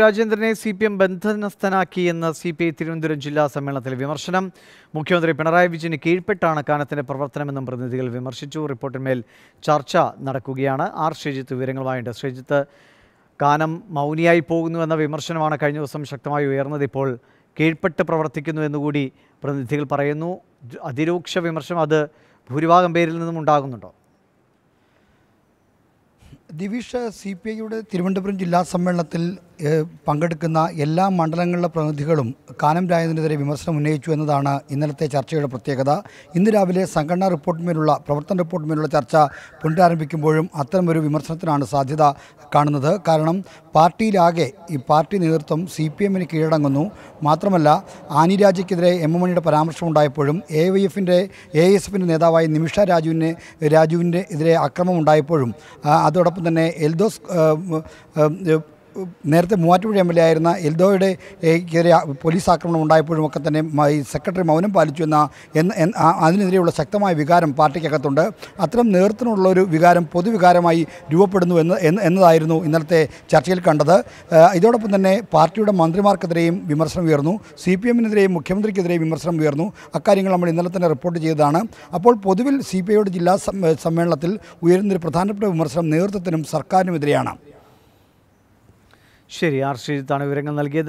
രാജേന്ദ്രനെ C P M ബന്ധനസ്ഥനാക്കിയെന്ന് C P I Thiruvananthapuram ജില്ലാ സമ്മേളനത്തിൽ വിമർശനം മുഖ്യമന്ത്രി പിണറായി വിജയന് കീഴ്പ്പെട്ടാണ് കാനത്തിന്റെ പ്രവർത്തനമെന്നും പ്രതിനിധികൾ വിമർശിച്ചു റിപ്പോർട്ടിന്മേൽ ചർച്ച നടക്കുകയാണ് ആർ ശ്രീജിത്ത് വിവരങ്ങളുമായുണ്ട് ശ്രീജിത്ത് കാനം മൗനിയായി പോകുന്നുവെന്ന വിമർശനമാണ് കഴിഞ്ഞ ദിവസം ശക്തമായി ഉയർന്നത് ഇപ്പോൾ കീഴ്പ്പെട്ട് പ്രവർത്തിക്കുന്നു എന്നുകൂടി പ്രതിനിധികൾ പറയുന്നു അതിരൂക്ഷ വിമർശനം അത് ഭൂരിഭാഗം പേരിൽ നിന്നും ഉണ്ടാകുന്നുണ്ടോ ദിവിഷ സി പി ഐയുടെ തിരുവനന്തപുരം ജില്ലാ സമ്മേളനത്തിൽ പങ്കെടുക്കുന്ന എല്ലാ മണ്ഡലങ്ങളിലെ പ്രതിനിധികളും കാനം രായതിനെതിരെ വിമർശനം ഉന്നയിച്ചു എന്നതാണ് ഇന്നലത്തെ ചർച്ചയുടെ പ്രത്യേകത ഇന്ന് രാവിലെ സംഘടനാ റിപ്പോർട്ടിന്മേലുള്ള പ്രവർത്തന റിപ്പോർട്ടിന്മേലുള്ള ചർച്ച പുനരാരംഭിക്കുമ്പോഴും അത്തരമൊരു വിമർശനത്തിനാണ് സാധ്യത കാണുന്നത് കാരണം പാർട്ടിയിലാകെ ഈ പാർട്ടി നേതൃത്വം സി പി എമ്മിന് കീഴടങ്ങുന്നു മാത്രമല്ല ആനി രാജയ്ക്കെതിരെ എം എം മണിയുടെ പരാമർശം ഉണ്ടായപ്പോഴും എ വൈ എഫിൻ്റെ എ എസ് എഫിൻ്റെ നേതാവായ നിമിഷ രാജുവിന് രാജുവിൻ്റെ എതിരെ അക്രമം ഉണ്ടായപ്പോഴും അതോടൊപ്പം തന്നെ എൽദോസ് നേരത്തെ മൂവാറ്റുപുഴ എം എൽ എ ആയിരുന്ന എൽദോയുടെ പോലീസ് ആക്രമണം ഉണ്ടായപ്പോഴും ഒക്കെ തന്നെ ഈ സെക്രട്ടറി മൗനം പാലിച്ചു എന്ന അതിനെതിരെയുള്ള ശക്തമായ വികാരം പാർട്ടിക്കകത്തുണ്ട് അത്തരം നേതൃത്വമുള്ള ഒരു വികാരം പൊതുവികാരമായി രൂപപ്പെടുന്നു എന്ന് എന്നതായിരുന്നു ഇന്നലത്തെ ചർച്ചയിൽ കണ്ടത് ഇതോടൊപ്പം തന്നെ പാർട്ടിയുടെ മന്ത്രിമാർക്കെതിരെയും വിമർശനം ഉയർന്നു സി പി എമ്മിനെതിരെയും മുഖ്യമന്ത്രിക്കെതിരെയും വിമർശനം ഉയർന്നു അക്കാര്യങ്ങൾ നമ്മൾ ഇന്നലെ തന്നെ റിപ്പോർട്ട് ചെയ്തതാണ് അപ്പോൾ പൊതുവിൽ സി പി ഐയുടെ ജില്ലാ സമ്മേളനത്തിൽ ഉയരുന്നൊരു പ്രധാനപ്പെട്ട വിമർശനം നേതൃത്വത്തിനും സർക്കാരിനുമെതിരെയാണ് ശരി ആർ ശ്രീജിത്താണ് വിവരങ്ങൾ നൽകിയത്